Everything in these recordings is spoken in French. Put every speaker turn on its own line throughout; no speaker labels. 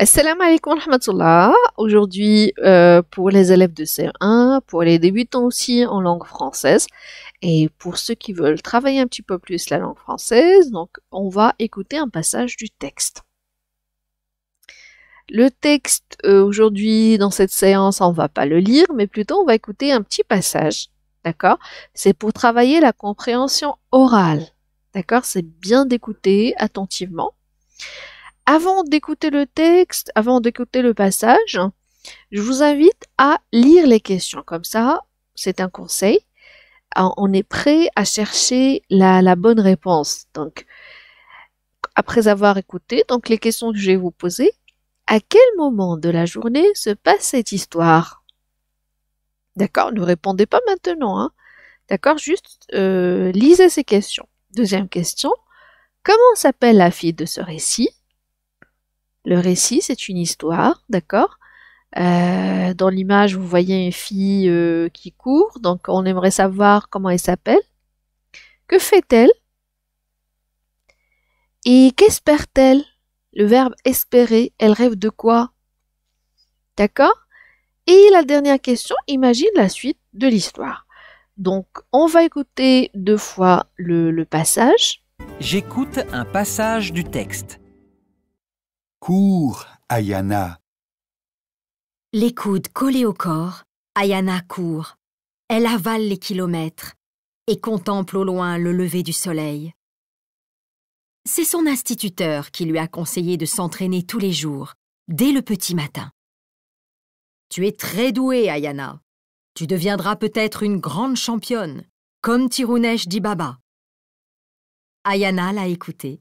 Assalamu alaikum rahmatullah. Aujourd'hui, euh, pour les élèves de CE1, pour les débutants aussi en langue française, et pour ceux qui veulent travailler un petit peu plus la langue française, donc on va écouter un passage du texte. Le texte euh, aujourd'hui dans cette séance, on va pas le lire, mais plutôt on va écouter un petit passage. D'accord C'est pour travailler la compréhension orale. D'accord C'est bien d'écouter attentivement. Avant d'écouter le texte, avant d'écouter le passage, je vous invite à lire les questions. Comme ça, c'est un conseil. On est prêt à chercher la, bonne réponse. Donc, après avoir écouté donc les questions que je vais vous poser, à quel moment de la journée se passe cette histoire D'accord Ne répondez pas maintenant. Hein. D'accord Juste euh, lisez ces questions. Deuxième question. Comment s'appelle la fille de ce récit le récit, c'est une histoire, d'accord euh, Dans l'image, vous voyez une fille euh, qui court, donc on aimerait savoir comment elle s'appelle. Que fait-elle Et qu'espère-t-elle Le verbe espérer, elle rêve de quoi D'accord Et la dernière question, imagine la suite de l'histoire. Donc, on va écouter deux fois le passage. J'écoute un passage du texte.
Cours,
Ayana.
Les coudes collés au corps, Ayana court. Elle avale les kilomètres et contemple au loin le lever du soleil. C'est son instituteur qui lui a conseillé de s'entraîner tous les jours, dès le petit matin. Tu es très douée, Ayana. Tu deviendras peut-être une grande championne, comme Tirunesh Dibaba. Ayana l'a écoutée,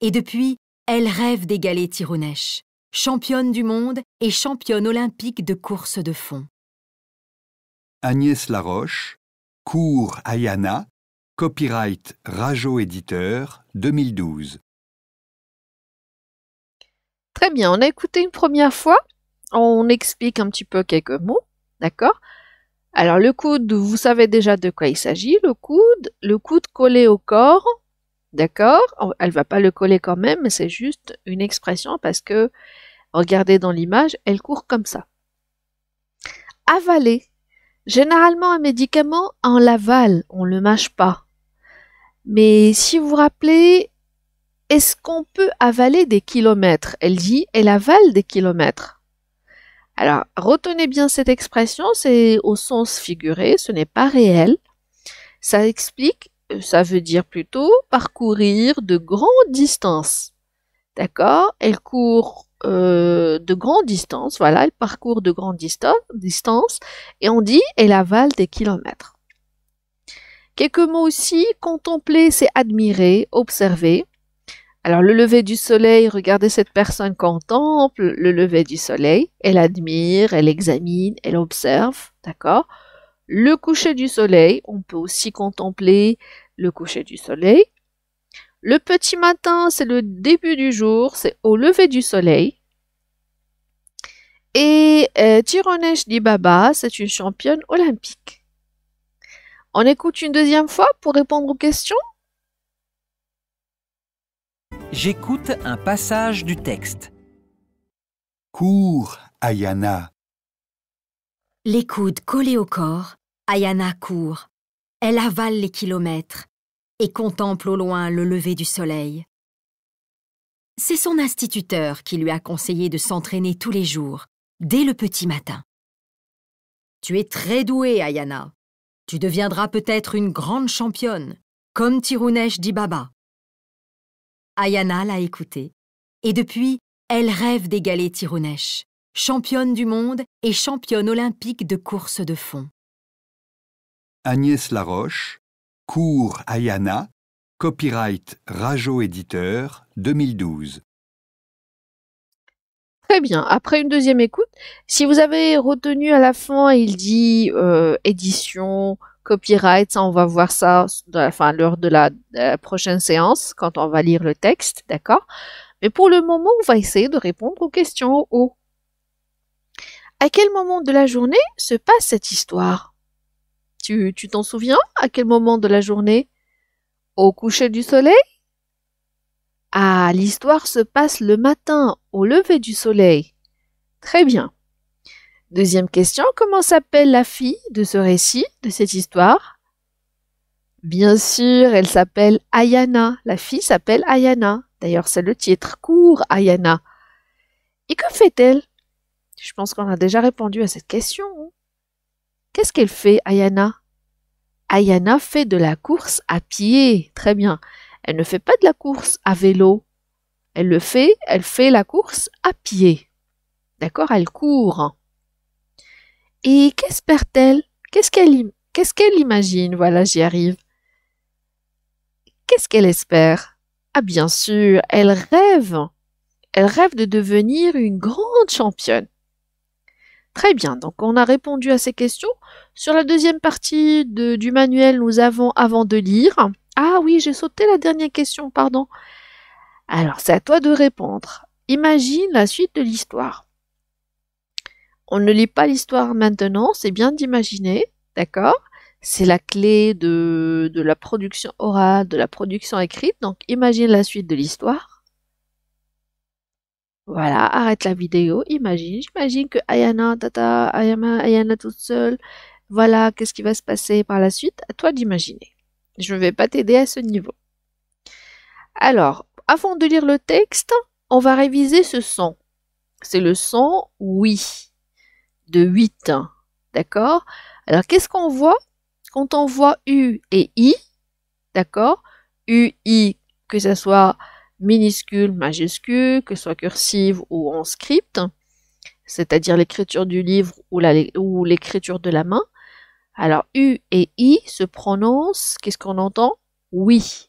et depuis, elle rêve d'égaler Tirounesh, championne du monde et championne olympique de course de fond. Agnès Laroche, cours Ayana, copyright Rajo Éditeur 2012.
Très bien, on a écouté une première fois, on explique un petit peu quelques mots, d'accord alors le coude, vous savez déjà de quoi il s'agit, le coude, le coude collé au corps, D'accord Elle va pas le coller quand même, mais c'est juste une expression parce que, regardez dans l'image, elle court comme ça. Avaler. Généralement, un médicament, on l'avale, on ne le mâche pas. Mais si vous vous rappelez, est-ce qu'on peut avaler des kilomètres Elle dit, elle avale des kilomètres. Alors, retenez bien cette expression, c'est au sens figuré, ce n'est pas réel. Ça explique ça veut dire plutôt parcourir de grandes distances. D'accord Elle court euh, de grandes distances, voilà, elle parcourt de grandes distances, et on dit elle avale des kilomètres. Quelques mots aussi, contempler, c'est admirer, observer. Alors le lever du soleil, regardez cette personne contemple le lever du soleil, elle admire, elle examine, elle observe, d'accord le coucher du soleil, on peut aussi contempler le coucher du soleil. Le petit matin, c'est le début du jour, c'est au lever du soleil. Et euh, Tironesh Dibaba, c'est une championne olympique. On écoute une deuxième fois pour répondre aux questions
J'écoute un passage du texte. Cours, Ayana, les coudes collés au corps, Ayana court. Elle avale les kilomètres et contemple au loin le lever du soleil. C'est son instituteur qui lui a conseillé de s'entraîner tous les jours, dès le petit matin. Tu es très douée, Ayana. Tu deviendras peut-être une grande championne, comme Tirunesh Dibaba. Ayana l'a écoutée, et depuis, elle rêve d'égaler Tirunesh championne du monde et championne olympique de course de fond. Agnès Laroche, cours Ayana, copyright Rajo Éditeur 2012.
Très bien. Après une deuxième écoute, si vous avez retenu à la fin, il dit euh, édition, copyright, ça, on va voir ça à la fin, l'heure de, la, prochaine séance quand on va lire le texte, d'accord Mais pour le moment, on va essayer de répondre aux questions au à quel moment de la journée se passe cette histoire Tu tu t'en souviens À quel moment de la journée Au coucher du soleil Ah, l'histoire se passe le matin, au lever du soleil. Très bien. Deuxième question, comment s'appelle la fille de ce récit, de cette histoire Bien sûr, elle s'appelle Ayana. La fille s'appelle Ayana. D'ailleurs, c'est le titre court, Ayana. Et que fait-elle je pense qu'on a déjà répondu à cette question. Hein. Qu'est-ce qu'elle fait, Ayana Ayana fait de la course à pied. Très bien. Elle ne fait pas de la course à vélo. Elle le fait, elle fait la course à pied. D'accord Elle court. Et qu'espère-t-elle Qu'est-ce qu'elle imagine Voilà, j'y arrive. Qu'est-ce qu'elle espère Ah bien sûr, elle rêve. Elle rêve de devenir une grande championne. Très bien, donc on a répondu à ces questions. Sur la deuxième partie du manuel, nous avons avant de lire. Ah oui, j'ai sauté la dernière question, pardon. Alors c'est à toi de répondre. Imagine la suite de l'histoire. On ne lit pas l'histoire maintenant, c'est bien d'imaginer, d'accord C'est la clé de la production orale, de la production écrite, donc imagine la suite de l'histoire. Voilà, arrête la vidéo, imagine, j'imagine que Ayana, Tata, Ayama, Ayana toute seule, voilà, qu'est-ce qui va se passer par la suite, à toi d'imaginer. Je ne vais pas t'aider à ce niveau. Alors, avant de lire le texte, on va réviser ce son. C'est le son oui de 8. D'accord Alors, qu'est-ce qu'on voit Quand on voit U et I, d'accord U, I, que ce soit minuscule, majuscule, que ce soit cursive ou en script, c'est-à-dire l'écriture du livre ou l'écriture de la main. Alors U et I se prononcent, qu'est-ce qu'on entend Oui.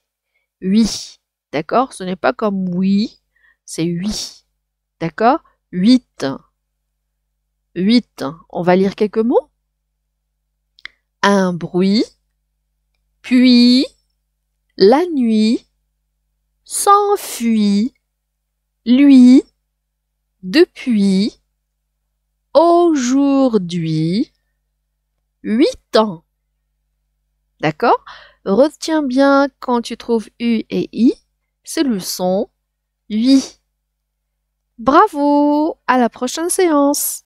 Oui. D'accord Ce n'est pas comme oui, c'est oui. D'accord Huit, huit, On va lire quelques mots. Un bruit, puis la nuit, s'enfuit, lui, depuis, aujourd'hui, huit ans. D'accord Retiens bien quand tu trouves U et I, c'est le son 8. Bravo, à la prochaine séance.